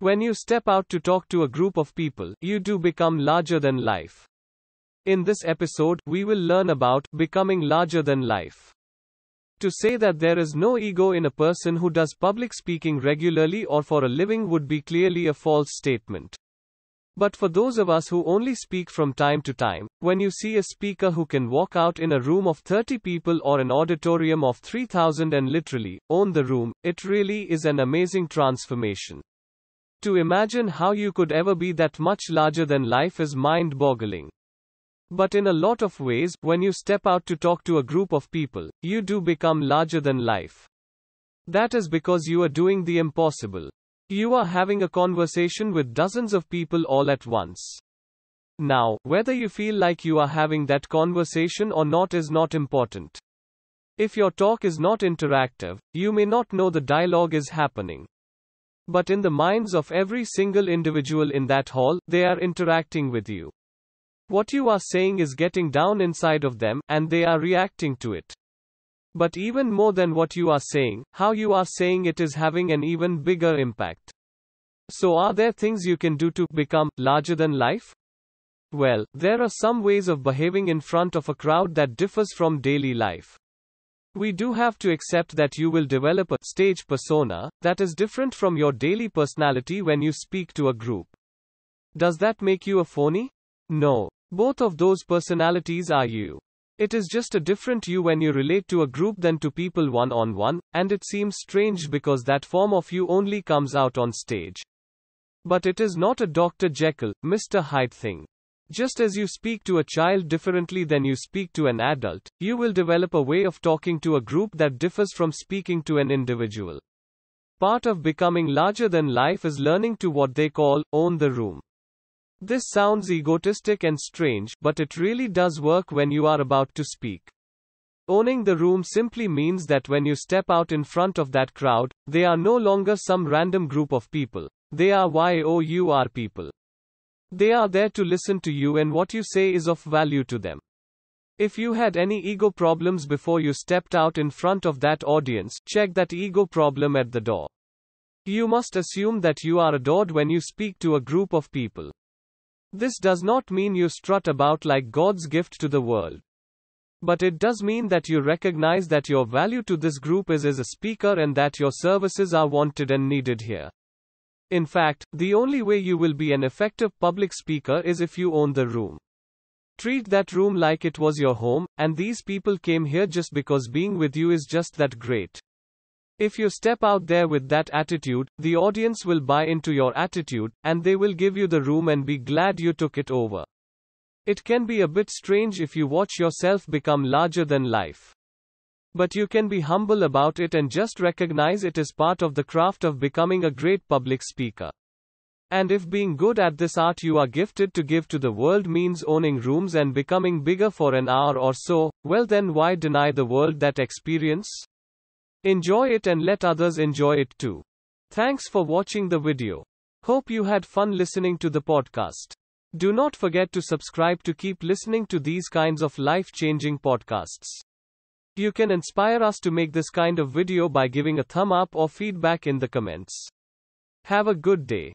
When you step out to talk to a group of people, you do become larger than life. In this episode, we will learn about becoming larger than life. To say that there is no ego in a person who does public speaking regularly or for a living would be clearly a false statement. But for those of us who only speak from time to time, when you see a speaker who can walk out in a room of 30 people or an auditorium of 3000 and literally own the room, it really is an amazing transformation. To imagine how you could ever be that much larger than life is mind boggling. But in a lot of ways, when you step out to talk to a group of people, you do become larger than life. That is because you are doing the impossible. You are having a conversation with dozens of people all at once. Now, whether you feel like you are having that conversation or not is not important. If your talk is not interactive, you may not know the dialogue is happening but in the minds of every single individual in that hall, they are interacting with you. What you are saying is getting down inside of them, and they are reacting to it. But even more than what you are saying, how you are saying it is having an even bigger impact. So, are there things you can do to become larger than life? Well, there are some ways of behaving in front of a crowd that differs from daily life. We do have to accept that you will develop a stage persona that is different from your daily personality when you speak to a group. Does that make you a phony? No. Both of those personalities are you. It is just a different you when you relate to a group than to people one on one, and it seems strange because that form of you only comes out on stage. But it is not a Dr. Jekyll, Mr. Hyde thing. Just as you speak to a child differently than you speak to an adult, you will develop a way of talking to a group that differs from speaking to an individual. Part of becoming larger than life is learning to what they call own the room. This sounds egotistic and strange, but it really does work when you are about to speak. Owning the room simply means that when you step out in front of that crowd, they are no longer some random group of people. They are your people. They are there to listen to you and what you say is of value to them. If you had any ego problems before you stepped out in front of that audience, check that ego problem at the door. You must assume that you are adored when you speak to a group of people. This does not mean you strut about like God's gift to the world. But it does mean that you recognize that your value to this group is as a speaker and that your services are wanted and needed here. In fact, the only way you will be an effective public speaker is if you own the room. Treat that room like it was your home, and these people came here just because being with you is just that great. If you step out there with that attitude, the audience will buy into your attitude, and they will give you the room and be glad you took it over. It can be a bit strange if you watch yourself become larger than life. But you can be humble about it and just recognize it is part of the craft of becoming a great public speaker. And if being good at this art you are gifted to give to the world means owning rooms and becoming bigger for an hour or so, well then why deny the world that experience? Enjoy it and let others enjoy it too. Thanks for watching the video. Hope you had fun listening to the podcast. Do not forget to subscribe to keep listening to these kinds of life changing podcasts. You can inspire us to make this kind of video by giving a thumb up or feedback in the comments. Have a good day.